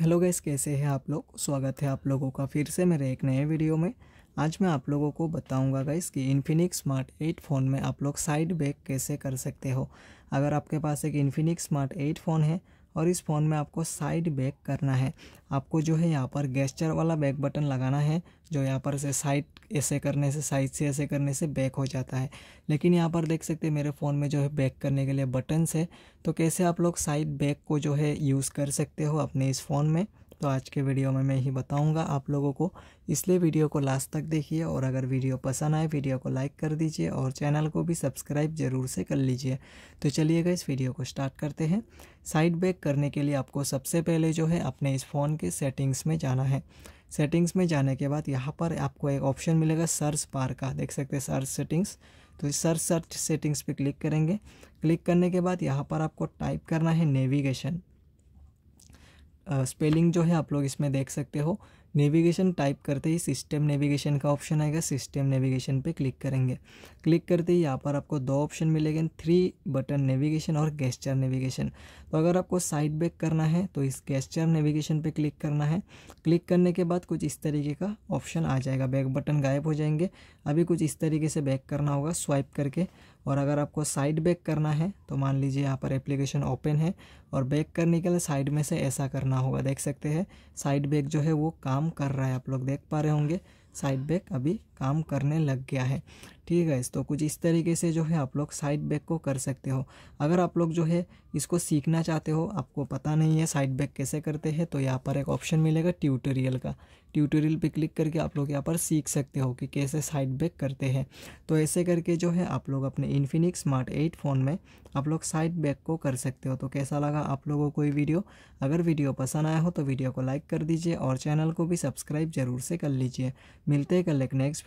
hello guys कैसे हैं आप लोग स्वागत है आप लोगों का फिर से मेरे एक नए वीडियो में आज मैं आप लोगों को बताऊंगा गैस कि इन्फिनिक्स स्मार्ट एट फ़ोन में आप लोग साइड बैक कैसे कर सकते हो अगर आपके पास एक इन्फिनिक्स स्मार्ट एट फ़ोन है और इस फ़ोन में आपको साइड बैक करना है आपको जो है यहाँ पर गेस्चर वाला बैक बटन लगाना है जो यहाँ पर से साइड ऐसे करने से साइड से ऐसे करने से बैक हो जाता है लेकिन यहाँ पर देख सकते हैं मेरे फ़ोन में जो है बैक करने के लिए बटन्स है तो कैसे आप लोग साइड बैक को जो है यूज़ कर सकते हो अपने इस फ़ोन में तो आज के वीडियो में मैं ही बताऊंगा आप लोगों को इसलिए वीडियो को लास्ट तक देखिए और अगर वीडियो पसंद आए वीडियो को लाइक कर दीजिए और चैनल को भी सब्सक्राइब ज़रूर से कर लीजिए तो चलिएगा इस वीडियो को स्टार्ट करते हैं साइड बैक करने के लिए आपको सबसे पहले जो है अपने इस फ़ोन के सेटिंग्स में जाना है सेटिंग्स में जाने के बाद यहाँ पर आपको एक ऑप्शन मिलेगा सर्च पार का देख सकते हैं सर्च सेटिंग्स तो इस सर्च सर्च सेटिंग्स पे क्लिक करेंगे क्लिक करने के बाद यहाँ पर आपको टाइप करना है नेविगेशन स्पेलिंग जो है आप लोग इसमें देख सकते हो नेविगेशन टाइप करते ही सिस्टम नेविगेशन का ऑप्शन आएगा सिस्टम नेविगेशन पे क्लिक करेंगे क्लिक करते ही यहाँ पर आपको दो ऑप्शन मिलेंगे थ्री बटन नेविगेशन और गेस्चर नेविगेशन तो अगर आपको साइड बैक करना है तो इस गेस्चर नेविगेशन पे क्लिक करना है क्लिक करने के बाद कुछ इस तरीके का ऑप्शन आ जाएगा बैक बटन गायब हो जाएंगे अभी कुछ इस तरीके से बैक करना होगा स्वाइप करके और अगर आपको साइड बैक करना है तो मान लीजिए यहाँ पर एप्लीकेशन ओपन है और बैक करने के लिए साइड में से ऐसा करना होगा देख सकते हैं साइड बैक जो है वो काम कर रहा है आप लोग देख पा रहे होंगे साइड बैक अभी काम करने लग गया है ठीक है तो कुछ इस तरीके से जो है आप लोग साइड बैक को कर सकते हो अगर आप लोग जो है इसको सीखना चाहते हो आपको पता नहीं है साइड बैक कैसे करते हैं तो यहाँ पर एक ऑप्शन मिलेगा ट्यूटोरियल का ट्यूटोरियल पे क्लिक करके आप लोग यहाँ पर सीख सकते हो कि कैसे साइड बैक करते हैं तो ऐसे करके जो है आप लोग अपने इन्फिनिक स्मार्ट एट फ़ोन में आप लोग साइड बैक को कर सकते हो तो कैसा लगा आप लोगों को ये वीडियो अगर वीडियो पसंद आया हो तो वीडियो को लाइक कर दीजिए और चैनल को भी सब्सक्राइब जरूर से कर लीजिए मिलते हैं कल एक नेक्स्ट